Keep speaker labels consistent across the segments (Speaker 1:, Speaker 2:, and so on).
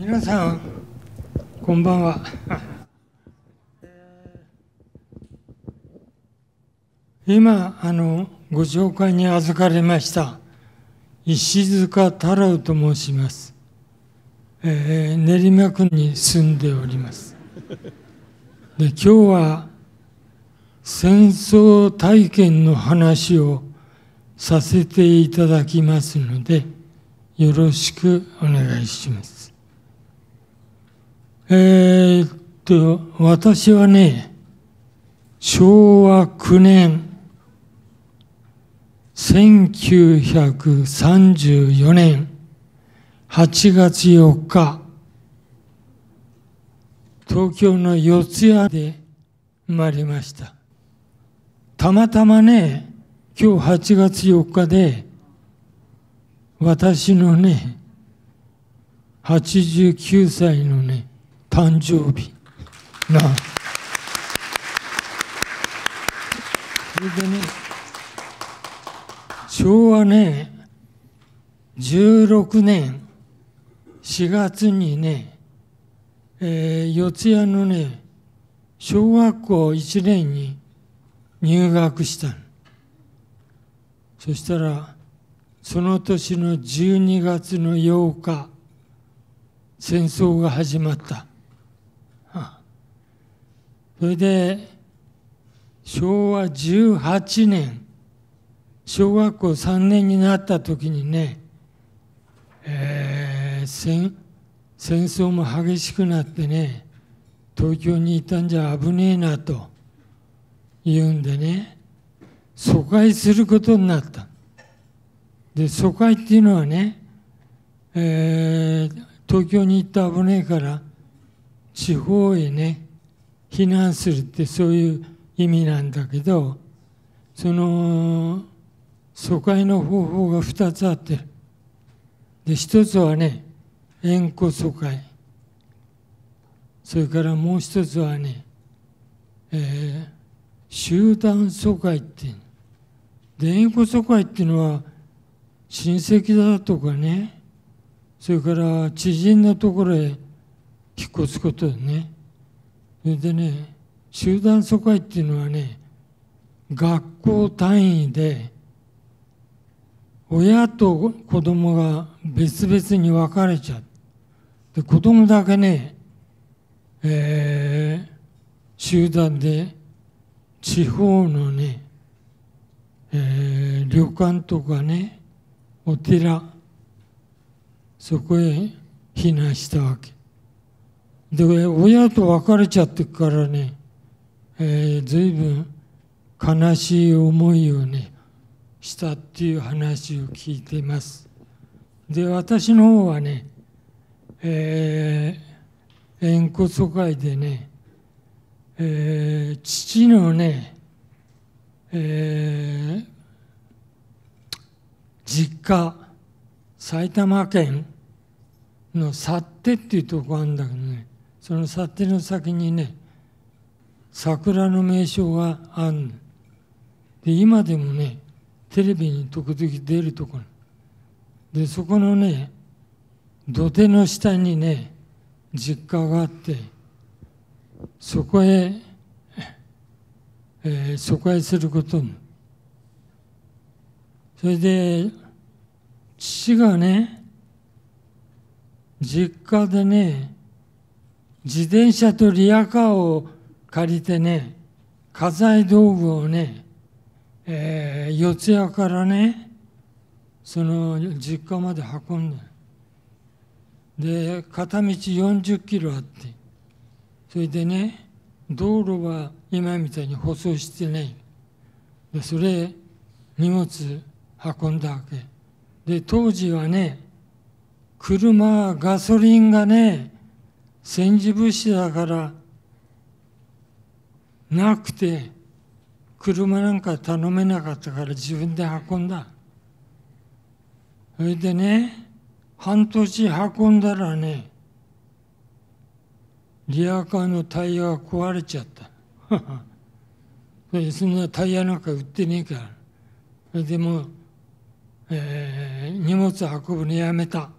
Speaker 1: 皆さん、こんばんは。今、あの、ご紹介に預かりました、石塚太郎と申します。えー、練馬区に住んでおります。で今日は戦争体験の話をさせていただきますのでよろしくお願いします。えー、っと、私はね、昭和9年、1934年8月4日、東京の四谷で生まれました。たまたまね、今日8月4日で、私のね、89歳のね、誕生日なあそれでね昭和ね16年4月にね、えー、四谷のね小学校1年に入学したそしたらその年の12月の8日戦争が始まったそれで、昭和18年、小学校3年になった時にね、えー、戦戦争も激しくなってね、東京にいたんじゃ危ねえなと言うんでね、疎開することになった。で、疎開っていうのはね、えー、東京に行った危ねえから、地方へね、避難するってそういう意味なんだけどその疎開の方法が2つあってで1つはね縁故疎開それからもう1つはね、えー、集団疎開っていうで縁故疎開っていうのは親戚だとかねそれから知人のところへ引っ越すことでねそれでね集団疎開っていうのはね学校単位で親と子供が別々に分かれちゃうて子供だけね、えー、集団で地方のね、えー、旅館とかねお寺そこへ避難したわけ。で親と別れちゃってからね、えー、随分悲しい思いをねしたっていう話を聞いています。で私の方はね、えー、縁故疎開でね、えー、父のね、えー、実家埼玉県のってっていうとこあるんだけどねその幸手の先にね桜の名所があるで今でもねテレビに時々出るところでそこのね土手の下にね実家があってそこへ、えー、疎開することにそれで父がね実家でね自転車とリアカーを借りてね、家財道具をね、えー、四谷からね、その実家まで運んだ。で、片道40キロあって、それでね、道路は今みたいに舗装してない。で、それ、荷物運んだわけ。で、当時はね、車、ガソリンがね、戦時物資だからなくて車なんか頼めなかったから自分で運んだそれでね半年運んだらねリアカーのタイヤが壊れちゃった そんなタイヤなんか売ってねえからそれでもう、えー、荷物運ぶのやめた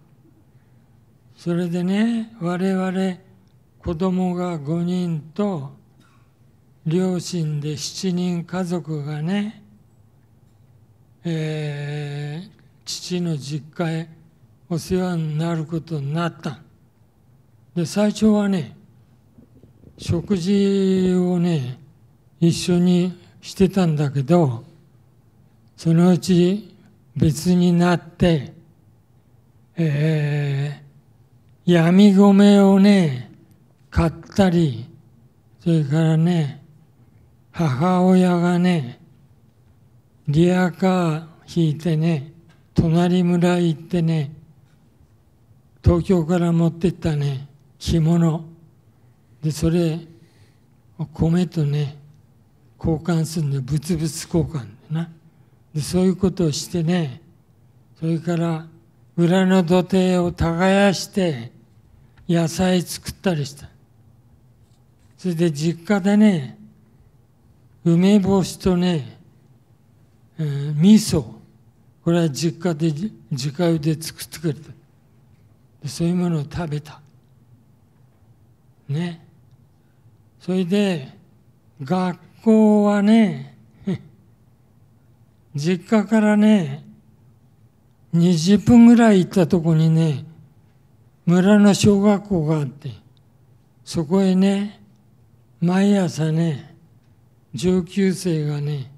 Speaker 1: それでね我々子供が5人と両親で7人家族がね、えー、父の実家へお世話になることになったで最初はね食事をね一緒にしてたんだけどそのうち別になって、えー闇米をね、買ったり、それからね、母親がね、リアカー引いてね、隣村行ってね、東京から持ってったね、着物。で、それ、米とね、交換するんで、物々交換でな。で、そういうことをしてね、それから、裏の土手を耕して野菜作ったりした。それで実家でね、梅干しとね、えー、味噌、これは実家で、自家用で作ってくれた。そういうものを食べた。ね。それで、学校はね、実家からね、20分ぐらい行ったとこにね、村の小学校があって、そこへね、毎朝ね、上級生がね、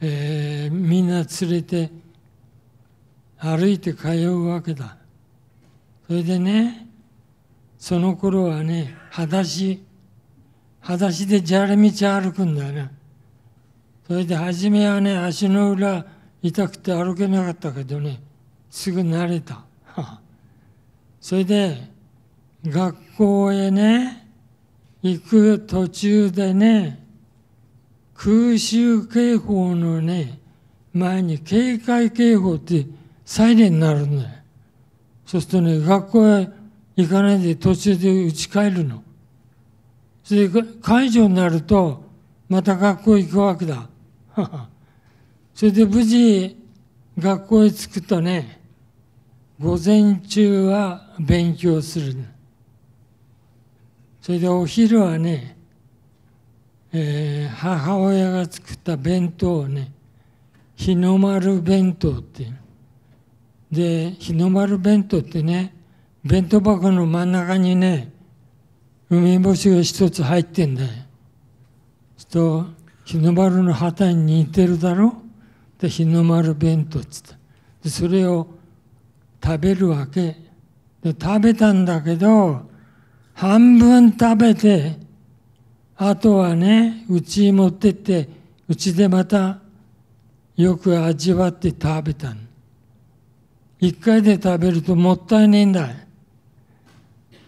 Speaker 1: えー、みんな連れて歩いて通うわけだ。それでね、その頃はね、裸足、裸足でじゃ道歩くんだよそれで初めはね、足の裏、痛くて歩けなかったけどねすぐ慣れた それで学校へね行く途中でね空襲警報のね前に警戒警報ってサイレンになるんだよそうするとね学校へ行かないで途中でち帰るのそれで解除になるとまた学校行くわけだ それで無事学校へ着くとね午前中は勉強するそれでお昼はね、えー、母親が作った弁当をね日の丸弁当っていうで日の丸弁当ってね弁当箱の真ん中にね梅干しが一つ入ってんだよ。と日の丸の旗に似てるだろで日の丸弁当っつってでそれを食べるわけで食べたんだけど半分食べてあとはねうちに持ってってうちでまたよく味わって食べたの1回で食べるともったいねえんだ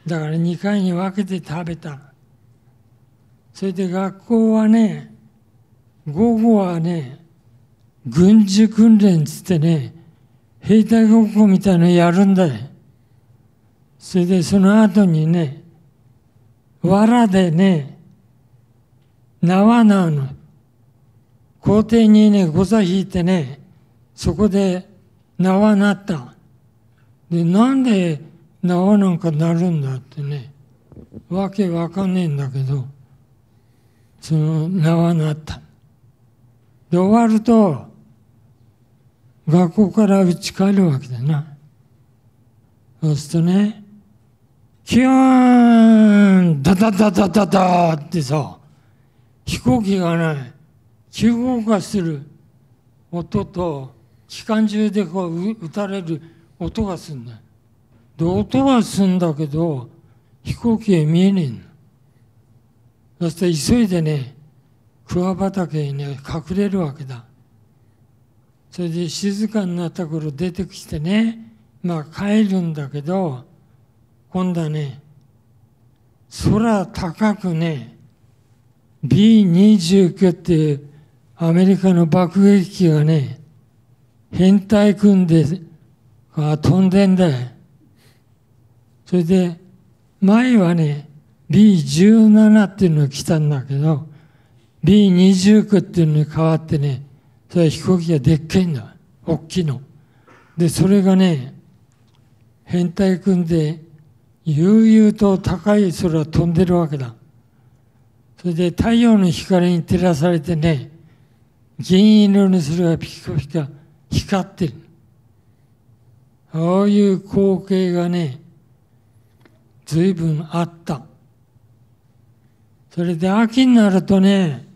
Speaker 1: だから2回に分けて食べたそれで学校はね午後はね軍事訓練つってね、兵隊ごっこみたいなのやるんだよ。それでその後にね、藁でね、縄なの。校庭にね、ご座引いてね、そこで縄なった。で、なんで縄なんかなるんだってね、わけわかんねえんだけど、その縄なった。で、終わると、学校から打ち帰るわけだな。そうするとね、キューンダダダダダダってさ、飛行機がね、急降下する音と、機関銃でこう撃たれる音がするんだよ。で、音はするんだけど、飛行機へ見えねえんだ。そして急いでね、桑畑にね、隠れるわけだ。それで静かになった頃出てきてねまあ帰るんだけど今度はね空高くね B29 っていうアメリカの爆撃機がね変態組んであ飛んでんだよ。それで前はね B17 っていうのが来たんだけど B29 っていうのに変わってねそれ飛行機がでっけえんだ大きいのでそれがね変態組んで悠々と高い空飛んでるわけだそれで太陽の光に照らされてね銀色の空がピカピカ光ってるああいう光景がね随分あったそれで秋になるとね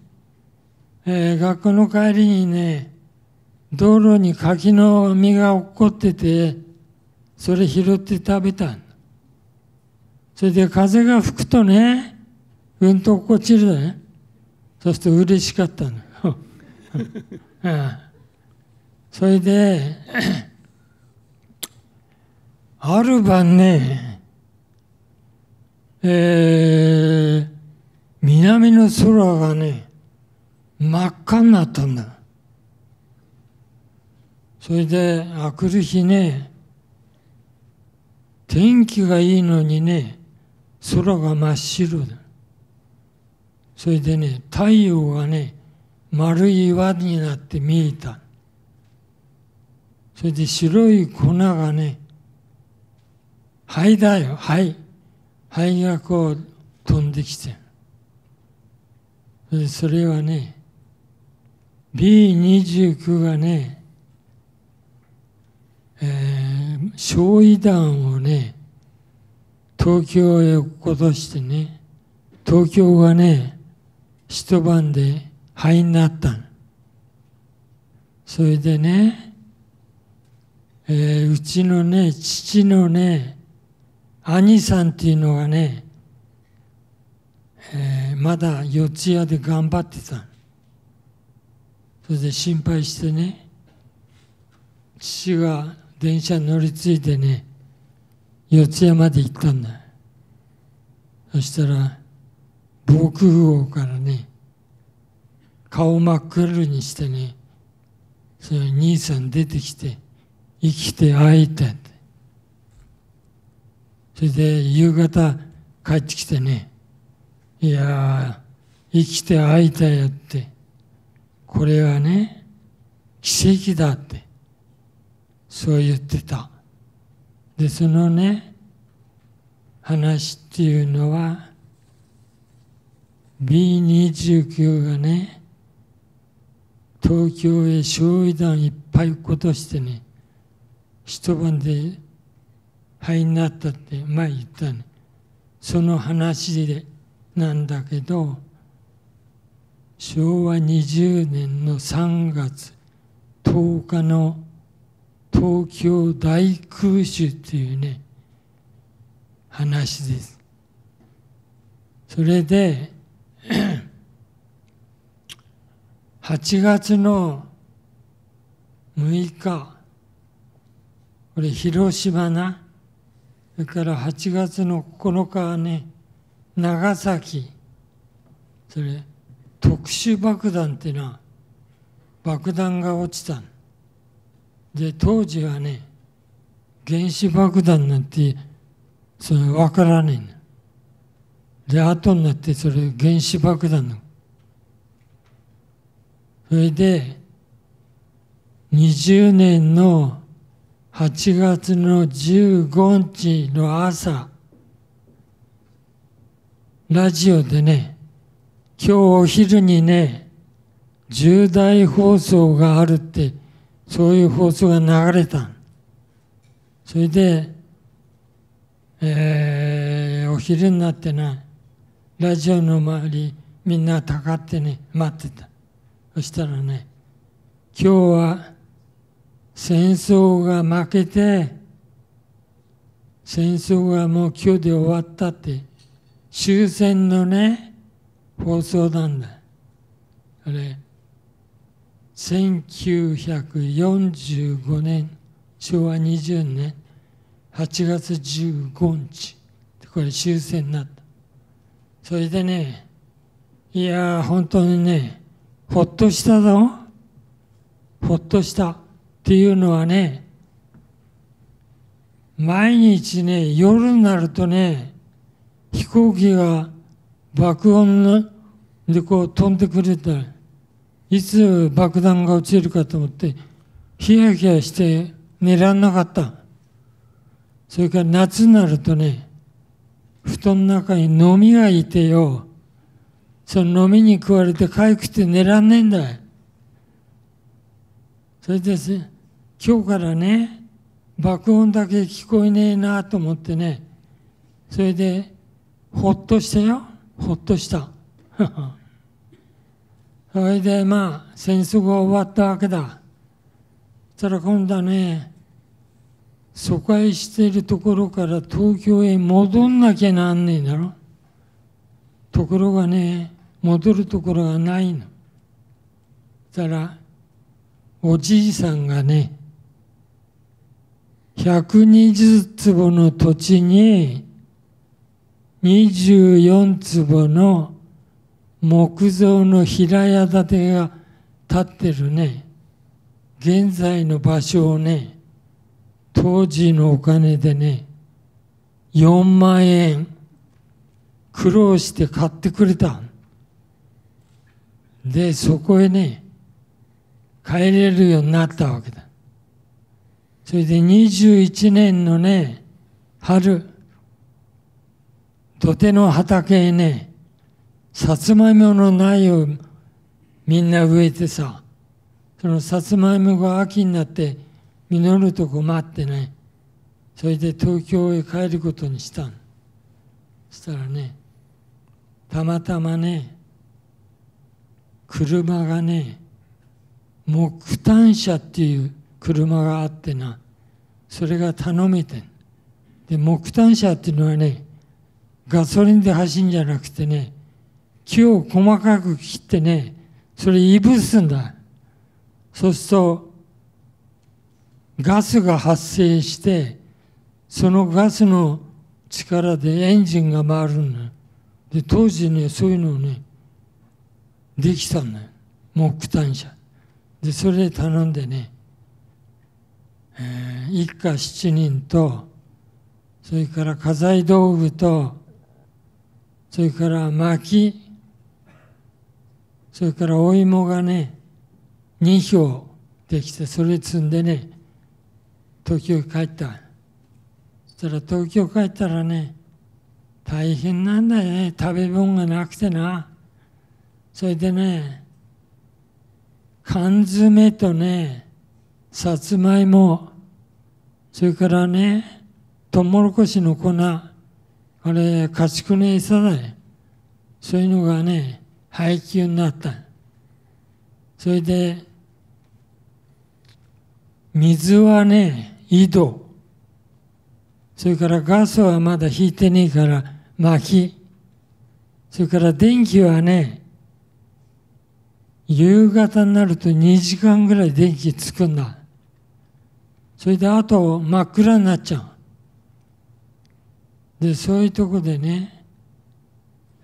Speaker 1: えー、学校の帰りにね、道路に柿の実が落っこってて、それ拾って食べたそれで風が吹くとね、うんと落っこちるね。そうすると嬉しかったの。それで、ある晩ね、えー、南の空がね、真っ赤になったんだそれであくる日ね天気がいいのにね空が真っ白だそれでね太陽がね丸い岩になって見えたそれで白い粉がね灰だよ灰灰がこう飛んできてそれはね B29 がね、えー、焼夷弾をね、東京へ落っことしてね、東京がね、一晩で灰になったそれでね、えー、うちのね、父のね、兄さんっていうのがね、えー、まだ四谷で頑張ってたの。それで心配してね父が電車に乗り継いでね四谷まで行ったんだそしたら防空壕からね顔真っ黒にしてねその兄さん出てきて生きて会えたってそれで夕方帰ってきてねいや生きて会いたやってこれはね、奇跡だって、そう言ってた。で、そのね、話っていうのは、B29 がね、東京へ焼夷弾いっぱい落としてね、一晩で灰になったって前言ったね。その話でなんだけど、昭和20年の3月10日の東京大空襲というね話ですそれで8 月の6日これ広島なそれから8月の9日はね長崎それ特殊爆弾っていうのは爆弾が落ちたで当時はね原子爆弾なんてそれ分からねいで後になってそれ原子爆弾の。それで20年の8月の15日の朝ラジオでね今日お昼にね、重大放送があるって、そういう放送が流れた。それで、えー、お昼になってな、ラジオの周り、みんなたかってね、待ってた。そしたらね、今日は戦争が負けて、戦争がもう今日で終わったって、終戦のね、放送なんだあれ1945年昭和20年8月15日これ終戦になったそれでねいや本当にねほっとしたぞほっとしたっていうのはね毎日ね夜になるとね飛行機が爆音でこう飛んでくれたらいつ爆弾が落ちるかと思ってヒヤヒヤして寝らんなかったそれから夏になるとね布団の中に飲みがいてよその飲みに食われて痒くて寝らんねえんだそれで今日からね爆音だけ聞こえねえなと思ってねそれでほっとしたよほっとした。それでまあ戦争が終わったわけだ。そしたら今度はね、疎開しているところから東京へ戻んなきゃなんねえだろ。ところがね、戻るところがないの。そしたら、おじいさんがね、120坪の土地に24坪の木造の平屋建てが建ってるね現在の場所をね当時のお金でね4万円苦労して買ってくれたでそこへね帰れるようになったわけだそれで21年のね春土手の畑へね、さつまいもの苗をみんな植えてさ、そのさつまいもが秋になって実ると困ってね、それで東京へ帰ることにしたの。そしたらね、たまたまね、車がね、木炭車っていう車があってな、それが頼めてん。で、木炭車っていうのはね、ガソリンで走るんじゃなくてね、木を細かく切ってね、それいぶすんだ。そうすると、ガスが発生して、そのガスの力でエンジンが回るんだ。で、当時ね、そういうのをね、できたんだよ。木炭車。で、それで頼んでね、えー、一家七人と、それから家財道具と、それから薪、それからお芋がね、2票できて、それ積んでね、東京帰った。そしたら東京帰ったらね、大変なんだよね、食べ物がなくてな。それでね、缶詰とね、さつまいも、それからね、トウモロコシの粉、あれ、家畜の餌だね。そういうのがね、配給になった。それで、水はね、井戸。それからガスはまだ引いてねえから、薪。それから電気はね、夕方になると2時間ぐらい電気つくんだ。それであと真っ暗になっちゃう。でそういうとこでね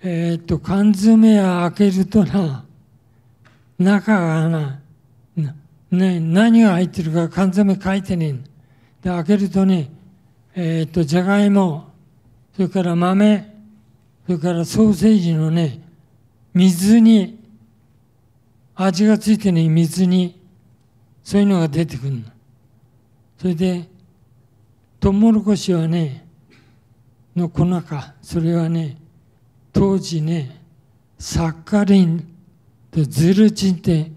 Speaker 1: えー、っと缶詰を開けるとな中がなね、何が入ってるか缶詰書いてねで開けるとねえー、っとじゃがいもそれから豆それからソーセージのね水に味がついてね水にそういうのが出てくるのそれでトウモロコシはねの粉かそれはね当時ねサッカリンとゼルチンって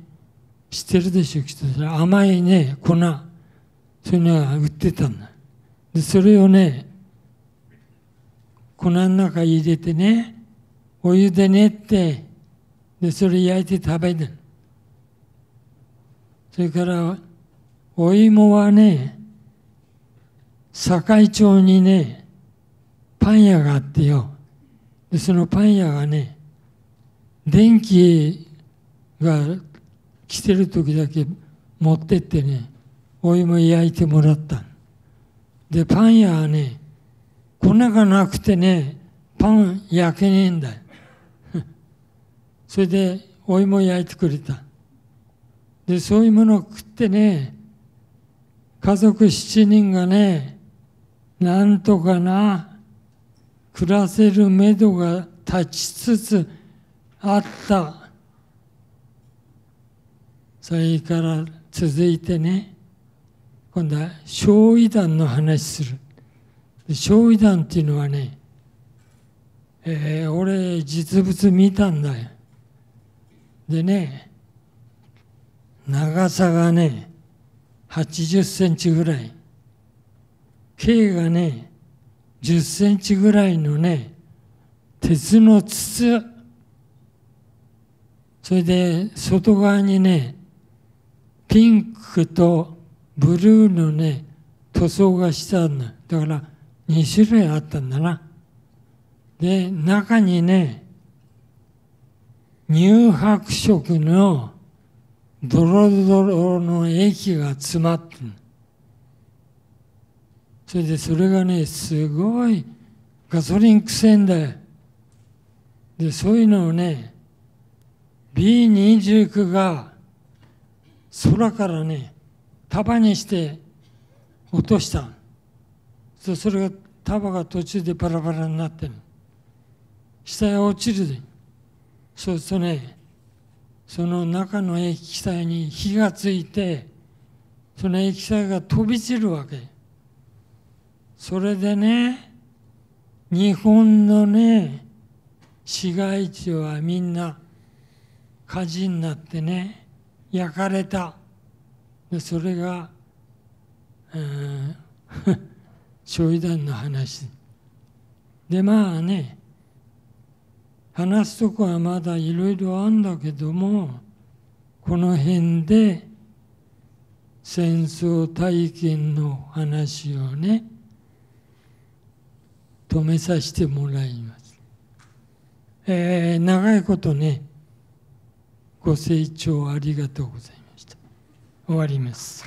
Speaker 1: 知ってるでしょきっと甘いね粉そういうのは売ってたんだでそれをね粉の中入れてねお湯で練ってでそれ焼いて食べるそれからお芋はね堺町にねパン屋があってよでそのパン屋がね電気が来てる時だけ持ってってねお芋焼いてもらったでパン屋はね粉がなくてねパン焼けねえんだよ それでお芋焼いてくれたでそういうものを食ってね家族7人がねなんとかな暮らせるめどが立ちつつあったそれから続いてね今度は焼夷弾の話する焼夷弾っていうのはね、えー、俺実物見たんだよでね長さがね80センチぐらい径がね10センチぐらいのね、鉄の筒。それで、外側にね、ピンクとブルーのね、塗装がしてあるだから、2種類あったんだな。で、中にね、乳白色のドロドロの液が詰まってる。それでそれがねすごいガソリンくせんだよでそういうのをね B29 が空からね束にして落としたそれが束が途中でバラバラになってる下へ落ちるでそうするとねその中の液体に火がついてその液体が飛び散るわけ。それでね、日本のね、市街地はみんな火事になってね、焼かれた。でそれが、うん、焼夷弾の話。で、まあね、話すとこはまだいろいろあるんだけども、この辺で戦争体験の話をね、止めさせてもらいます。えー、長いことね、ご清聴ありがとうございました。終わります。